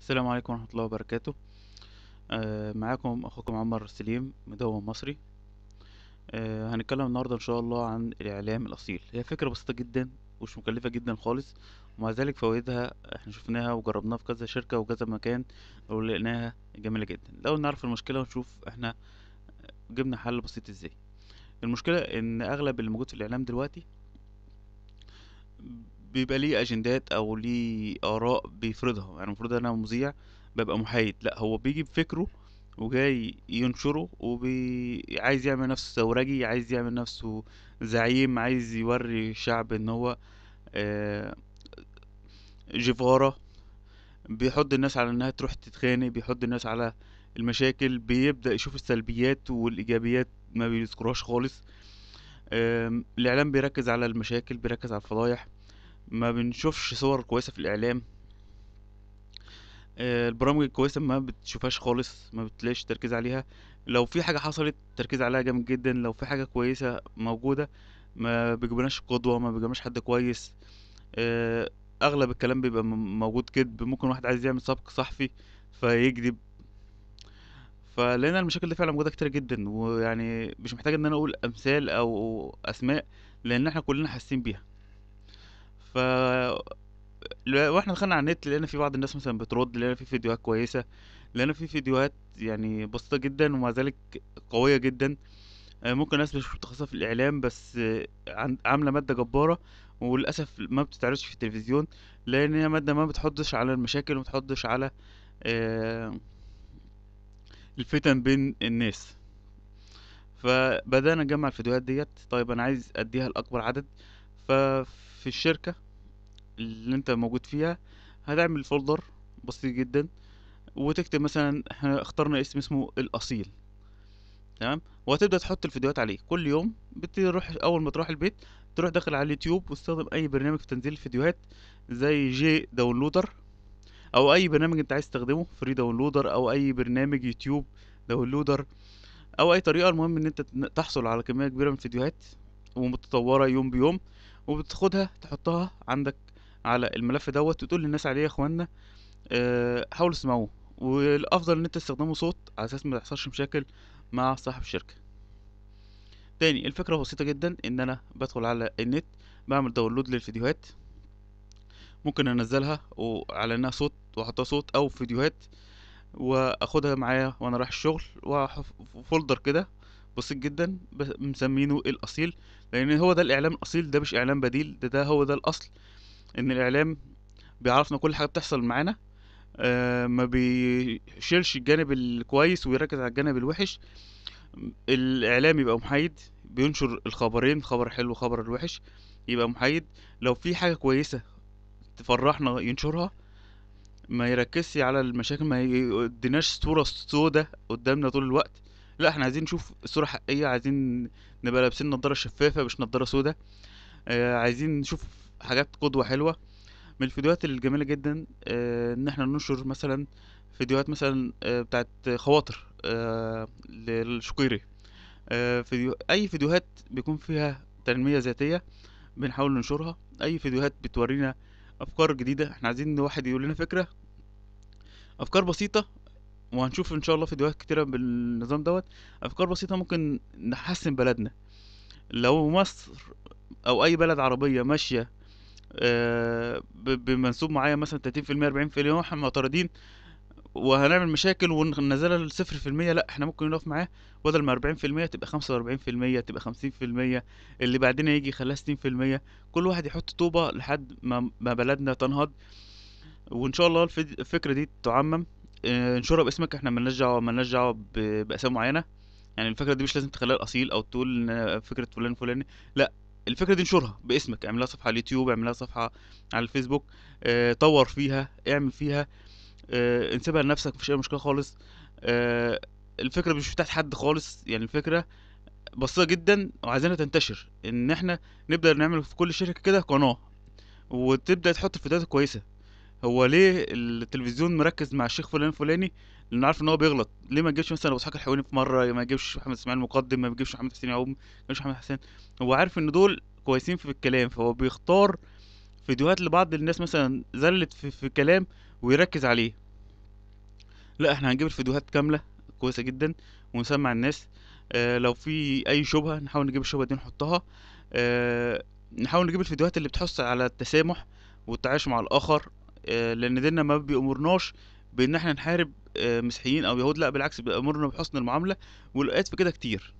السلام عليكم ورحمة الله وبركاته آه، معاكم أخوكم عمر سليم مدون مصري آه، هنتكلم النهاردة إن شاء الله عن الإعلام الأصيل هي فكرة بسيطة جدا ومش مكلفة جدا خالص ومع ذلك فوائدها احنا شفناها وجربناها في كذا شركة وكذا مكان ولقيناها جميلة جدا لو نعرف المشكلة ونشوف احنا جبنا حل بسيط ازاي المشكلة ان أغلب اللي موجود في الإعلام دلوقتي بيبقى ليه اجندات او ليه اراء بيفرضها يعني المفروض انا مذيع ببقى محايد لا هو بيجي بفكره وجاي ينشره وبي... عايز يعمل نفسه ثورجي عايز يعمل نفسه زعيم عايز يوري الشعب ان هو آه، جفارة بيحط الناس على انها تروح تتخانق بيحط الناس على المشاكل بيبدأ يشوف السلبيات والايجابيات ما بيذكرهاش خالص الاعلام بيركز على المشاكل بيركز على الفضايح ما بنشوفش صور كويسة في الإعلام آه، البرامج الكويسة ما بتشوفهاش خالص ما بتلاقيش تركيز عليها لو في حاجة حصلت تركيز عليها جامد جدا لو في حاجة كويسة موجودة ما بيجيبناش قدوة ما بيجيبناش حد كويس آه، أغلب الكلام بيبقى موجود كدب ممكن واحد عايز يعمل سبق صحفي فيكذب فلقينا المشاكل دي فعلا موجودة كتير جدا ويعني مش محتاج ان انا اقول امثال او اسماء لان احنا كلنا حاسين بيها ف واحنا دخلنا على النت لقينا في بعض الناس مثلا بترد لقينا في فيديوهات كويسة لقينا في فيديوهات يعني بسيطة جدا ومع ذلك قوية جدا آه، ممكن ناس مش متخصصة في الإعلام بس عاملة مادة جبارة وللأسف ما بتتعرضش في التلفزيون لأن هي مادة ما بتحضش على المشاكل وما بتحضش على آه، الفتن بين الناس فبدأنا نجمع الفيديوهات ديت طيب أنا عايز أديها لأكبر عدد ففي الشركة اللي انت موجود فيها هتعمل فولدر بسيط جدا وتكتب مثلا احنا اخترنا اسم اسمه الاصيل تمام وهتبدا تحط الفيديوهات عليه كل يوم بتروح اول ما تروح البيت تروح داخل على اليوتيوب واستخدم اي برنامج في تنزيل الفيديوهات زي جي داونلودر او اي برنامج انت عايز تستخدمه فري داونلودر او اي برنامج يوتيوب داونلودر او اي طريقه المهم ان انت تحصل على كميه كبيره من الفيديوهات ومتطوره يوم بيوم وبتاخدها تحطها عندك على الملف دوت وتقول للناس عليه يا اخوانا أه حاولوا تسمعوه والافضل ان انت تستخدمه صوت على اساس ما تحصلش مشاكل مع صاحب الشركه تاني الفكره بسيطه جدا ان انا بدخل على النت بعمل داونلود للفيديوهات ممكن انزلها وعلى انها صوت واحطها صوت او فيديوهات واخدها معايا وانا رايح الشغل وفولدر كده بسيط جدا مسمينه الاصيل لان هو ده الاعلام الاصيل ده مش اعلام بديل ده ده هو ده الاصل ان الاعلام بيعرفنا كل حاجه بتحصل معانا آه ما بيشيلش الجانب الكويس ويركز على الجانب الوحش الاعلام يبقى محايد بينشر الخبرين خبر حلو وخبر الوحش يبقى محايد لو في حاجه كويسه تفرحنا ينشرها ما يركزش على المشاكل ما يديناش صوره سودة قدامنا طول الوقت لا احنا عايزين نشوف الصورة حقيقية عايزين نبقى لابسين نضارة شفافة مش نضارة سودة آه عايزين نشوف حاجات قدوة حلوة من الفيديوهات الجميلة جدا آه ان احنا ننشر مثلا فيديوهات مثلا آه بتاعت خواطر آه للشقيري آه فيديو اي فيديوهات بيكون فيها تنمية ذاتية بنحاول ننشرها اي فيديوهات بتورينا افكار جديدة احنا عايزين واحد يقول لنا فكرة افكار بسيطة وهنشوف ان شاء الله فيديوهات كتيره بالنظام دوت افكار بسيطه ممكن نحسن بلدنا لو مصر او اي بلد عربيه ماشيه آه، بمنسوب معين مثلا تلاتين في المية اربعين في المية احنا معترضين وهنعمل مشاكل وننزلها لصفر في المية لأ احنا ممكن نقف معاه بدل ما أربعين في المية تبقى خمسة وأربعين في المية تبقى خمسين في المية اللي بعدين يجي يخليها ستين في المية كل واحد يحط طوبة لحد ما بلدنا تنهض وإن شاء الله الفكرة دي تعمم انشرها آه، باسمك احنا مالناش دعوه مالناش دعوه باسامي معينه يعني الفكره دي مش لازم تخليها الاصيل او تقول ان فكره فلان فلان لا الفكره دي انشرها باسمك اعملها صفحه على اليوتيوب اعملها صفحه على الفيسبوك اه طور فيها اعمل فيها اه انسبها لنفسك مفيش اي مشكله خالص اه الفكره مش بتاعت حد خالص يعني الفكره بسيطه جدا وعايزينها تنتشر ان احنا نبدا نعمل في كل شركه كده قناه وتبدا تحط الفيديوهات كويسه هو ليه التلفزيون مركز مع الشيخ فلان فلاني لانه عارف ان هو بيغلط ليه ما يجيبش مثلا ابو اسحاق الحويني في مره ما يجيبش محمد اسماعيل المقدم ما يجيبش محمد حسين يعقوب ما يجيبش محمد حسين هو عارف ان دول كويسين في الكلام فهو بيختار فيديوهات لبعض الناس مثلا زلت في, في كلام ويركز عليه لا احنا هنجيب الفيديوهات كامله كويسه جدا ونسمع الناس اه لو في اي شبهه نحاول نجيب الشبهه دي نحطها اه نحاول نجيب الفيديوهات اللي بتحث على التسامح والتعايش مع الاخر آه، لان ديننا ما بيأمرناش بان احنا نحارب آه، مسيحيين او يهود لا بالعكس بيأمرنا بحسن المعامله والايات في كده كتير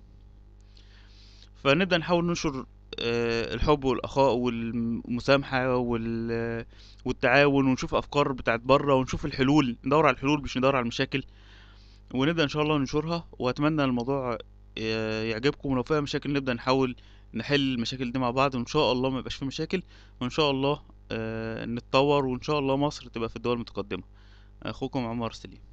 فنبدا نحاول ننشر آه، الحب والاخاء والمسامحه والتعاون ونشوف افكار بتاعت بره ونشوف الحلول ندور على الحلول مش ندور على المشاكل ونبدا ان شاء الله ننشرها واتمنى الموضوع يعجبكم ولو فيها مشاكل نبدا نحاول نحل المشاكل دي مع بعض وان شاء الله ما يبقاش في مشاكل وان شاء الله آه، نتطور وان شاء الله مصر تبقى في الدول المتقدمه اخوكم عمر سليم